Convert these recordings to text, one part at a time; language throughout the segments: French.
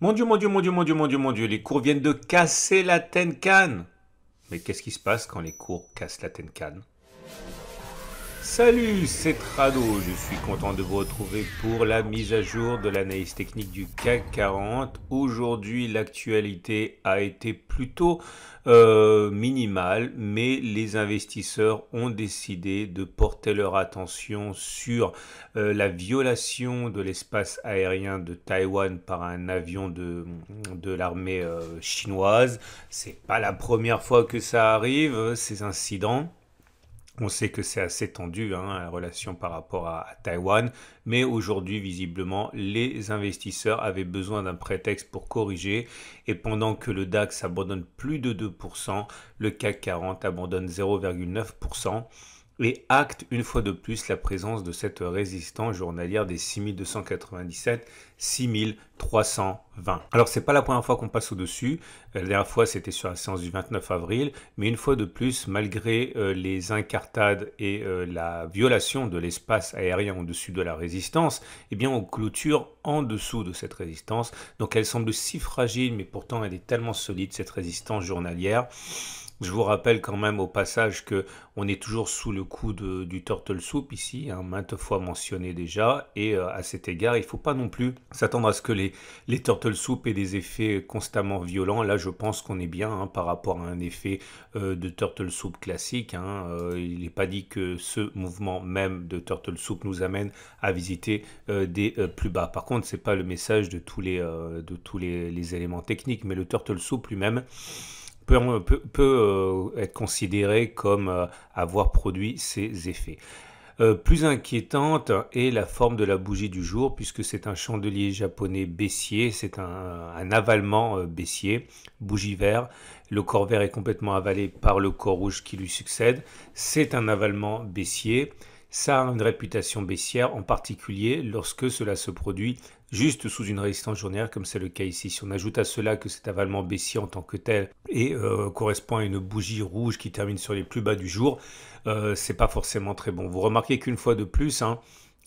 Mon Dieu, mon Dieu, mon Dieu, mon Dieu, mon Dieu, mon Dieu, les cours viennent de casser la Tenkan. Mais qu'est-ce qui se passe quand les cours cassent la Tenkan Salut, c'est Trado, je suis content de vous retrouver pour la mise à jour de l'analyse technique du CAC 40. Aujourd'hui, l'actualité a été plutôt euh, minimale, mais les investisseurs ont décidé de porter leur attention sur euh, la violation de l'espace aérien de Taïwan par un avion de, l'armée euh, chinoise. C'est pas la première fois que ça arrive, ces incidents. On sait que c'est assez tendu, hein, la relation par rapport à, à Taïwan, mais aujourd'hui, visiblement, les investisseurs avaient besoin d'un prétexte pour corriger, et pendant que le DAX abandonne plus de 2%, le CAC 40 abandonne 0,9% et acte une fois de plus la présence de cette résistance journalière des 6297 6320. Alors c'est pas la première fois qu'on passe au-dessus, euh, la dernière fois c'était sur la séance du 29 avril, mais une fois de plus, malgré euh, les incartades et euh, la violation de l'espace aérien au-dessus de la résistance, eh bien on clôture en dessous de cette résistance. Donc elle semble si fragile, mais pourtant elle est tellement solide cette résistance journalière je vous rappelle quand même au passage que on est toujours sous le coup du turtle soup ici, hein, maintes fois mentionné déjà, et euh, à cet égard, il ne faut pas non plus s'attendre à ce que les, les turtle soup aient des effets constamment violents. Là, je pense qu'on est bien hein, par rapport à un effet euh, de turtle soup classique. Hein. Euh, il n'est pas dit que ce mouvement même de turtle soup nous amène à visiter des plus bas. Par contre, ce n'est pas le message de tous les éléments techniques, mais le turtle soup lui-même peut, euh, être considéré comme euh, avoir produit ces effets. Euh, plus inquiétante est la forme de la bougie du jour, puisque c'est un chandelier japonais baissier, c'est un, un, avalement baissier, bougie vert. Le corps vert est complètement avalé par le corps rouge qui lui succède. C'est un avalement baissier ça a une réputation baissière, en particulier lorsque cela se produit juste sous une résistance journée, comme c'est le cas ici. Si on ajoute à cela que cet avalement baissier en tant que tel et euh, correspond à une bougie rouge qui termine sur les plus bas du jour, euh, c'est pas forcément très bon. Vous remarquez qu'une fois de plus, hein,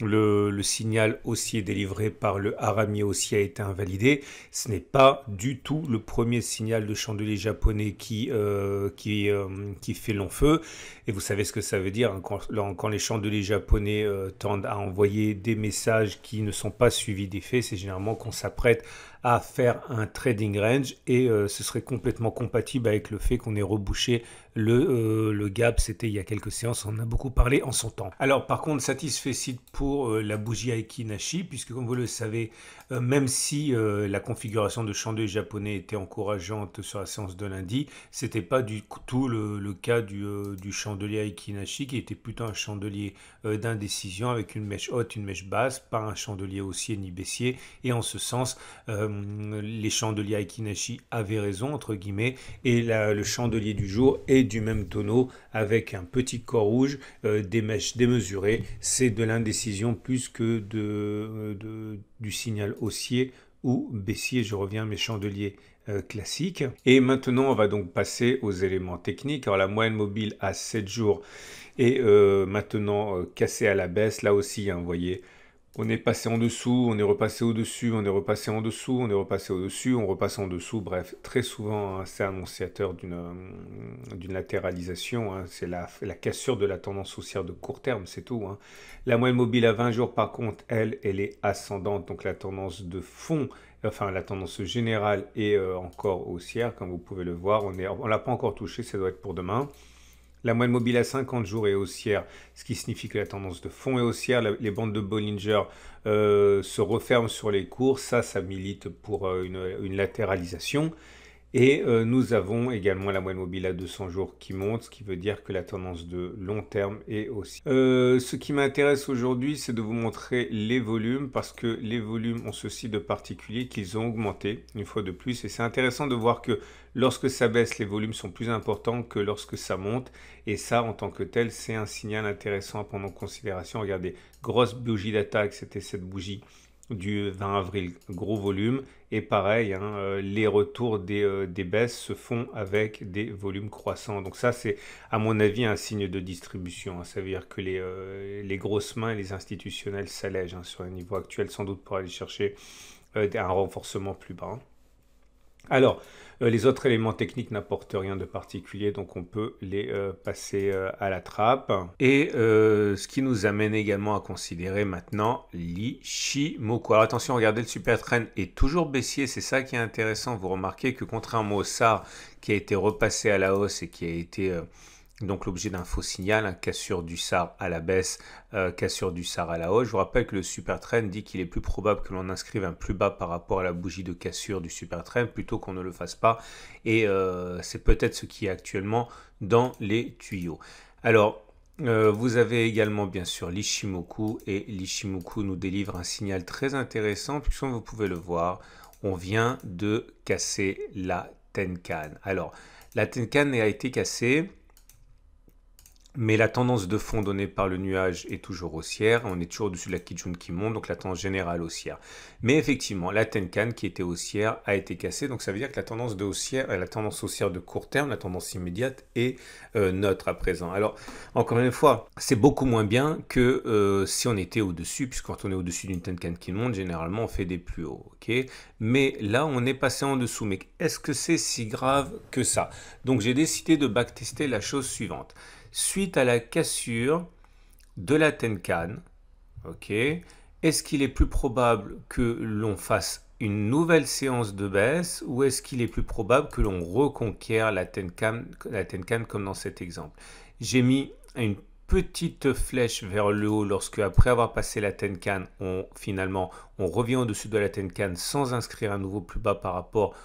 le, signal haussier délivré par le harami haussier a été invalidé. Ce n'est pas du tout le premier signal de chandelier japonais qui, euh, euh, fait long feu. Et vous savez ce que ça veut dire hein, quand, les chandeliers japonais euh, tendent à envoyer des messages qui ne sont pas suivis d'effet, c'est généralement qu'on s'apprête à faire un trading range et ce serait complètement compatible avec le fait qu'on ait rebouché euh, le, gap, c'était il y a quelques séances, on en a beaucoup parlé en son temps. Alors par contre, satisfait pour euh, la bougie Aikinashi, puisque comme vous le savez, euh, même si la configuration de chandelier japonais était encourageante sur la séance de lundi, c'était pas du tout le, cas du, chandelier Aikinashi, qui était plutôt un chandelier d'indécision avec une mèche haute, une mèche basse, pas un chandelier haussier ni baissier, et en ce sens, les chandeliers Aikinashi avaient raison, entre guillemets, et le chandelier du jour est du même tonneau avec un petit corps rouge, euh, des mèches démesurées. C'est de l'indécision plus que euh, du signal haussier ou baissier, je reviens à mes chandeliers euh, classiques. Et maintenant, on va donc passer aux éléments techniques. Alors la moyenne mobile à 7 jours est maintenant cassée à la baisse. Là aussi, hein, vous voyez, on est passé en dessous, on est repassé au-dessus, on est repassé en dessous, on est repassé au-dessus, on repasse en dessous. Bref, très souvent, hein, c'est annonciateur d'une euh, latéralisation. Hein. c'est la, cassure de la tendance haussière de court terme, c'est tout. Hein. La moyenne mobile à 20 jours, par contre, elle, elle est ascendante. Donc la tendance de fond, enfin la tendance générale est euh, encore haussière, comme vous pouvez le voir. On ne on l'a pas encore touché, ça doit être pour demain. La moyenne mobile à 50 jours est haussière, ce qui signifie que la tendance de fond est haussière. les bandes de Bollinger euh, se referment sur les cours. Ça, ça milite pour euh, une, latéralisation. Et euh, nous avons également la moyenne mobile à 200 jours qui monte, ce qui veut dire que la tendance de long terme est aussi. Euh, ce qui m'intéresse aujourd'hui, c'est de vous montrer les volumes parce que les volumes ont ceci de particulier qu'ils ont augmenté une fois de plus. Et c'est intéressant de voir que lorsque ça baisse, les volumes sont plus importants que lorsque ça monte. Et ça, en tant que tel, c'est un signal intéressant à prendre en considération. Regardez, grosse bougie d'attaque, c'était cette bougie du 20 avril, gros volume. Et pareil, hein, euh, les retours euh, des, baisses se font avec des volumes croissants. Donc ça, c'est à mon avis un signe de distribution. Hein. Ça veut dire que les, euh, grosses mains et les institutionnels s'allègent hein, sur un niveau actuel, sans doute pour aller chercher un renforcement plus bas. Alors, euh, les autres éléments techniques n'apportent rien de particulier, donc on peut les euh, passer euh, à la trappe. Et ce qui nous amène également à considérer maintenant l'Ichimoku. Alors attention, regardez, le super est toujours baissier, c'est ça qui est intéressant. Vous remarquez que contrairement au SAR qui a été repassé à la hausse et qui a été donc l'objet d'un faux signal, cassure du SAR à la baisse, euh, cassure du SAR à la hausse. Je vous rappelle que le super trend dit qu'il est plus probable que l'on inscrive un plus bas par rapport à la bougie de cassure du super trend plutôt qu'on ne le fasse pas. Et euh, c'est peut-être ce qui est actuellement dans les tuyaux. Alors, euh, vous avez également bien sûr l'Ishimoku et l'Ishimoku nous délivre un signal très intéressant puisque vous pouvez le voir, on vient de casser la Tenkan. Alors, la Tenkan a été cassée mais la tendance de fond donnée par le nuage est toujours haussière. On est toujours au-dessus de la Kijun qui monte, donc la tendance générale haussière. Mais effectivement, la Tenkan qui était haussière a été cassée. Donc ça veut dire que la tendance, de haussière, euh, la tendance haussière de court terme, la tendance immédiate est euh, neutre à présent. Alors, encore une fois, c'est beaucoup moins bien que euh, si on était au-dessus, puisque quand on est au-dessus d'une Tenkan qui monte, généralement on fait des plus hauts. Mais là, on est passé en dessous. Mais est-ce que c'est si grave que ça Donc j'ai décidé de backtester la chose suivante suite à la cassure de la Tenkan. Ok. Est-ce qu'il est plus probable que l'on fasse une nouvelle séance de baisse ou est-ce qu'il est plus probable que l'on reconquiert la Tenkan, comme dans cet exemple J'ai mis une petite flèche vers le haut lorsque après avoir passé la Tenkan, on finalement on revient au-dessus de la Tenkan sans inscrire un nouveau plus bas par rapport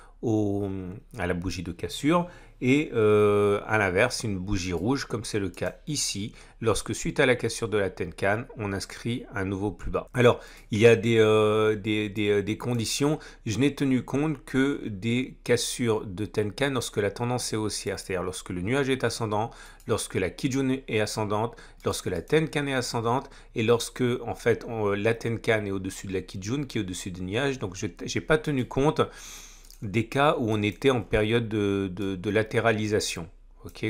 à la bougie de cassure et euh, à l'inverse une bougie rouge comme c'est le cas ici lorsque suite à la cassure de la Tenkan on inscrit un nouveau plus bas. Alors il y a euh, euh, des, conditions, je n'ai tenu compte que des cassures de Tenkan lorsque la tendance est haussière, c'est-à-dire lorsque le nuage est ascendant, lorsque la Kijun est ascendante, lorsque la Tenkan est ascendante et lorsque en fait la Tenkan est au-dessus de la Kijun qui est au-dessus du nuage, donc je n'ai pas tenu compte des cas où on était en période de, latéralisation.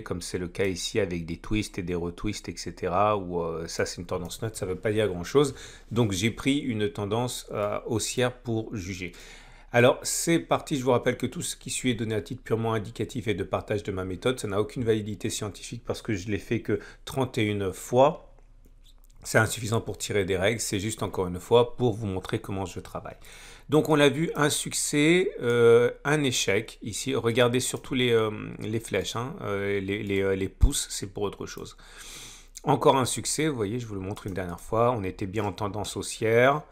comme c'est le cas ici avec des twists et des retwists, etc. Ou euh, ça c'est une tendance neutre, ça ne veut pas dire grand-chose. Donc j'ai pris une tendance euh, haussière pour juger. Alors c'est parti, je vous rappelle que tout ce qui suit est donné à titre purement indicatif et de partage de ma méthode, ça n'a aucune validité scientifique parce que je l'ai fait que 31 fois. C'est insuffisant pour tirer des règles, c'est juste encore une fois pour vous montrer comment je travaille. Donc on l'a vu, un succès, euh, un échec ici. Regardez surtout les, euh, les flèches, hein, euh, les, pouces, c'est pour autre chose. Encore un succès, vous voyez, je vous le montre une dernière fois. On était bien en tendance haussière.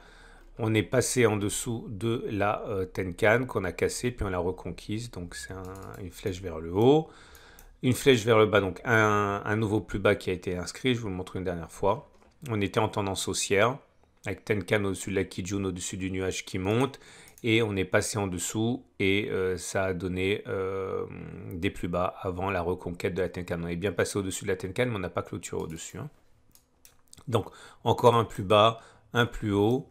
On est passé en dessous de la Tenkan qu'on a cassée, puis on l'a reconquise. Donc c'est une flèche vers le haut. Une flèche vers le bas, donc un nouveau plus bas qui a été inscrit. Je vous le montre une dernière fois. On était en tendance haussière, avec Tenkan au-dessus de la Kijun, au-dessus du nuage qui monte, et on est passé en dessous, et euh, ça a donné euh, des plus bas avant la reconquête de la Tenkan. On est bien passé au-dessus de la Tenkan, mais on n'a pas clôturé au-dessus. Hein. Donc, encore un plus bas, un plus haut,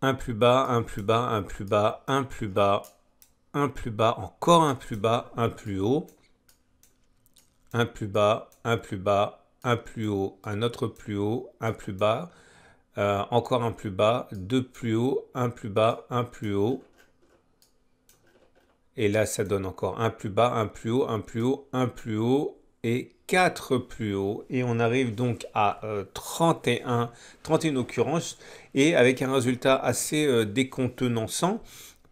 un plus bas, un plus bas, un plus bas, un plus bas, un plus bas, encore un plus bas, un plus haut un plus bas, un plus bas, un plus haut, un autre plus haut, un plus bas, encore un plus bas, deux plus hauts, un plus bas, un plus haut. Et là, ça donne encore un plus bas, un plus haut, un plus haut, un plus haut et quatre plus haut. Et on arrive donc à 31, 31 occurrences et avec un résultat assez décontenancant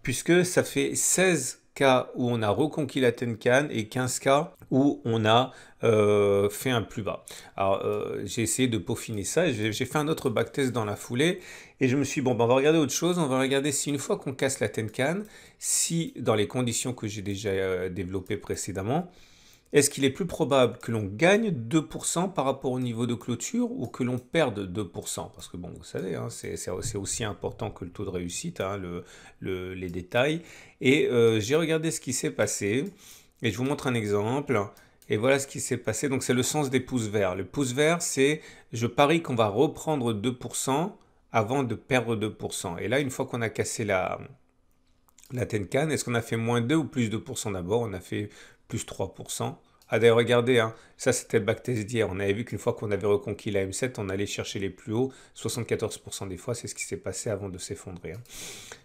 puisque ça fait 16 cas où on a reconquis la Tenkan et 15 cas où on a euh, fait un plus bas. Alors euh, j'ai essayé de peaufiner ça, j'ai fait un autre backtest dans la foulée et je me suis dit, bon, ben, on va regarder autre chose, on va regarder si une fois qu'on casse la Tenkan, si dans les conditions que j'ai déjà euh, développées précédemment, est-ce qu'il est plus probable que l'on gagne 2% par rapport au niveau de clôture ou que l'on perde 2% Parce que bon, vous savez, hein, c'est aussi important que le taux de réussite, hein, les détails. Et j'ai regardé ce qui s'est passé et je vous montre un exemple. Et voilà ce qui s'est passé. Donc c'est le sens des pouces verts. Le pouce vert, c'est je parie qu'on va reprendre 2% avant de perdre 2%. Et là, une fois qu'on a cassé la, la Tenkan, est-ce qu'on a fait moins 2 ou plus 2% d'abord On a fait plus 3%. Ah d'ailleurs, regardez, hein, ça c'était le backtest d'hier. On avait vu qu'une fois qu'on avait reconquis la M7, on allait chercher les plus hauts. 74% des fois, c'est ce qui s'est passé avant de s'effondrer. Hein.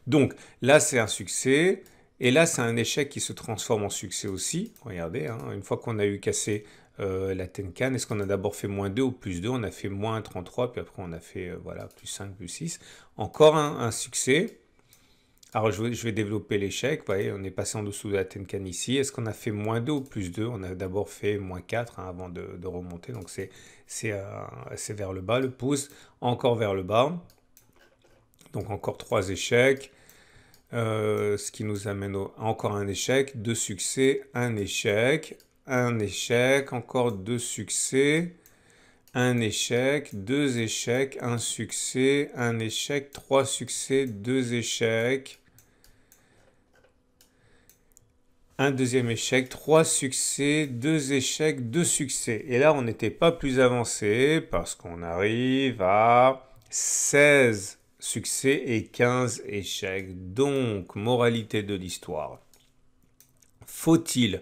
Donc là, c'est un succès. Et là, c'est un échec qui se transforme en succès aussi. Regardez, hein, une fois qu'on a eu cassé euh, la Tenkan, est-ce qu'on a d'abord fait moins 2 ou plus 2 On a fait moins 33, puis après on a fait euh, voilà plus 5, plus 6. Encore un, succès. Alors je vais, développer l'échec. Vous voyez, on est passé en dessous de la Tenkan ici. Est-ce qu'on a fait moins 2 ou plus 2 On a d'abord fait moins 4 hein, avant de, remonter. Donc euh, c'est vers le bas. Le pouce encore vers le bas. Donc encore 3 échecs. Euh, ce qui nous amène encore un échec, deux succès, un échec, un échec, encore deux succès, un échec, deux échecs, un succès, un échec, trois succès, deux échecs, un deuxième échec, trois succès, deux échecs, deux succès. Et là, on n'était pas plus avancé parce qu'on arrive à 16 succès et 15 échecs. Donc, moralité de l'histoire. Faut-il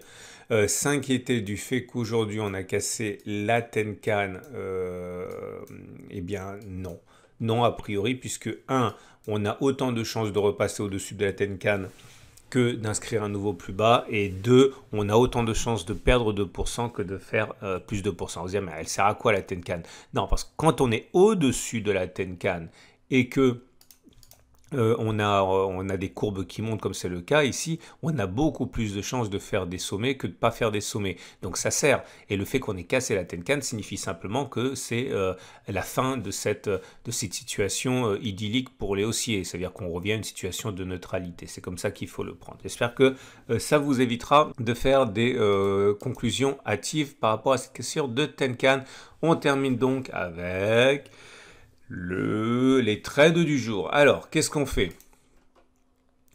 euh, s'inquiéter du fait qu'aujourd'hui on a cassé la Tenkan euh, Eh bien non. Non a priori, puisque 1. On a autant de chances de repasser au-dessus de la Tenkan que d'inscrire un nouveau plus bas. Et 2. On a autant de chances de perdre 2% que de faire euh, plus de 2%. Vous allez mais elle sert à quoi la Tenkan Non, parce que quand on est au-dessus de la Tenkan et que euh, on, a, euh, on a des courbes qui montent comme c'est le cas ici, on a beaucoup plus de chances de faire des sommets que de ne pas faire des sommets. Donc ça sert. Et le fait qu'on ait cassé la Tenkan signifie simplement que c'est euh, la fin de cette, de cette situation idyllique pour les haussiers. C'est-à-dire qu'on revient à une situation de neutralité. C'est comme ça qu'il faut le prendre. J'espère que ça vous évitera de faire des conclusions hâtives par rapport à cette question de Tenkan. On termine donc avec le, les trades du jour. Alors, qu'est-ce qu'on fait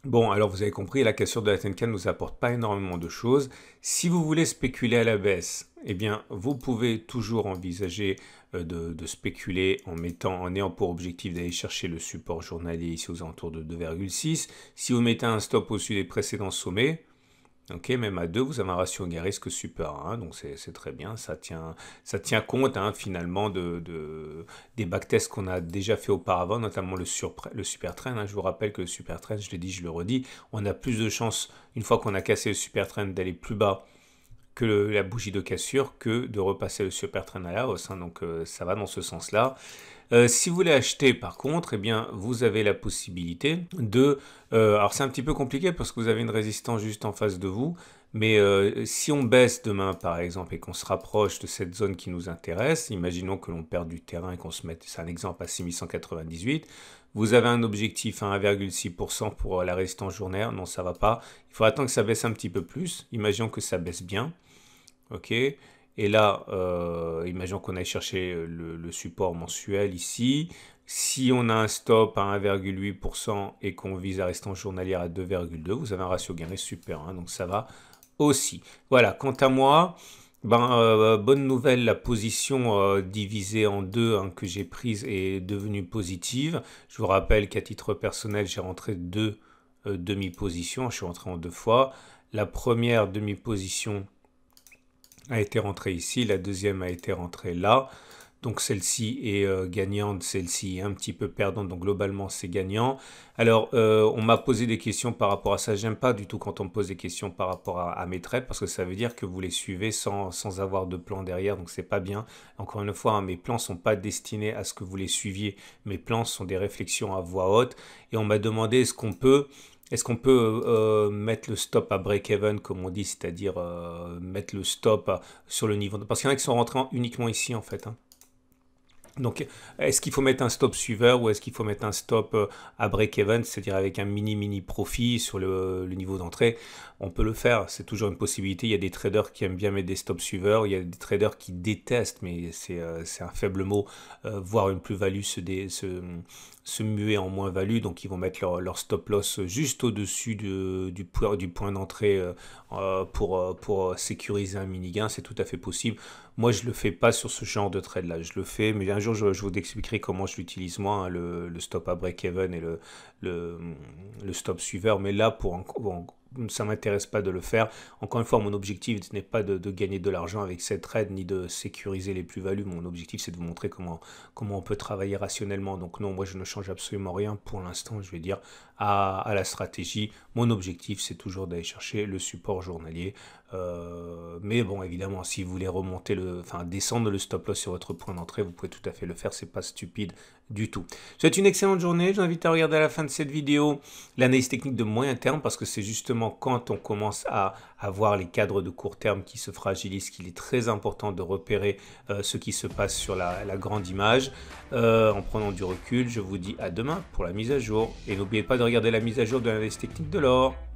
Bon, alors vous avez compris, la cassure de la Tenkan ne nous apporte pas énormément de choses. Si vous voulez spéculer à la baisse, eh bien, vous pouvez toujours envisager euh, de, de spéculer en mettant, en ayant pour objectif d'aller chercher le support journalier ici aux alentours de 2,6. Si vous mettez un stop au-dessus des précédents sommets, même à 2, vous avez un ratio gain risque super hein, donc c'est très bien, ça tient, ça tient compte hein, finalement de, des backtests qu'on a déjà fait auparavant, notamment le, super train. Hein. je vous rappelle que le super train, je l'ai dit, je le redis, on a plus de chances, une fois qu'on a cassé le super trend, d'aller plus bas que la bougie de cassure que de repasser le Super Train à la hausse. Hein. donc euh, ça va dans ce sens-là. Euh, si vous voulez acheter par contre, eh bien, vous avez la possibilité de... Euh, alors c'est un petit peu compliqué parce que vous avez une résistance juste en face de vous, mais euh, si on baisse demain, par exemple, et qu'on se rapproche de cette zone qui nous intéresse, imaginons que l'on perde du terrain et qu'on se mette, c'est un exemple, à 6198, vous avez un objectif à 1,6% pour euh, la résistance journalière, non, ça va pas. Il faut attendre que ça baisse un petit peu plus. Imaginons que ça baisse bien. OK et là, euh, imaginons qu'on aille chercher le, support mensuel ici. Si on a un stop à 1,8% et qu'on vise la résistance journalière à 2,2, vous avez un ratio gain super, hein. donc ça va aussi. Voilà, quant à moi, ben, euh, bonne nouvelle, la position euh, divisée en deux hein, que j'ai prise est devenue positive. Je vous rappelle qu'à titre personnel, j'ai rentré deux euh, demi-positions. Je suis rentré en deux fois. La première demi-position a été rentrée ici, la deuxième a été rentrée là. Donc celle-ci est euh, gagnante, celle-ci est un petit peu perdante. Donc globalement, c'est gagnant. Alors, euh, on m'a posé des questions par rapport à ça. J'aime pas du tout quand on me pose des questions par rapport à, mes trades parce que ça veut dire que vous les suivez sans, sans avoir de plan derrière. Donc c'est pas bien. Encore une fois, hein, mes plans sont pas destinés à ce que vous les suiviez. Mes plans sont des réflexions à voix haute. Et on m'a demandé est-ce qu'on peut est-ce qu'on peut euh, mettre le stop à break-even, comme on dit, c'est-à-dire mettre le stop sur le niveau Parce qu'il y en a qui sont rentrés uniquement ici, en fait. Hein. Donc, est-ce qu'il faut mettre un stop suiveur ou est-ce qu'il faut mettre un stop euh, à break-even, c'est-à-dire avec un mini-mini profit sur le, niveau d'entrée On peut le faire, c'est toujours une possibilité. Il y a des traders qui aiment bien mettre des stop suiveurs, il y a des traders qui détestent, mais c'est euh, un faible mot, euh, voir une plus-value se, se, se, muer en moins-value. Donc, ils vont mettre leur, stop loss juste au-dessus du, du, point d'entrée pour, pour sécuriser un mini-gain, c'est tout à fait possible. Moi, je le fais pas sur ce genre de trade-là. Je le fais, mais un jour, je, vous expliquerai comment je l'utilise moi, hein, le, stop à break-even et le, le, stop suiveur. Mais là, pour, ça m'intéresse pas de le faire. Encore une fois, mon objectif n'est pas de, gagner de l'argent avec cette trade ni de sécuriser les plus-values. Mon objectif, c'est de vous montrer comment, comment on peut travailler rationnellement. Donc non, moi, je ne change absolument rien pour l'instant, je vais dire, à la stratégie. Mon objectif, c'est toujours d'aller chercher le support journalier. Euh, mais bon, évidemment, si vous voulez remonter le, enfin descendre le stop loss sur votre point d'entrée, vous pouvez tout à fait le faire. C'est pas stupide du tout. Je souhaite une excellente journée. Je vous invite à regarder à la fin de cette vidéo l'analyse technique de moyen terme parce que c'est justement quand on commence à avoir les cadres de court terme qui se fragilisent qu'il est très important de repérer euh, ce qui se passe sur la, grande image. Euh, en prenant du recul, je vous dis à demain pour la mise à jour. Et n'oubliez pas de regarder la mise à jour de l'analyse technique de l'or.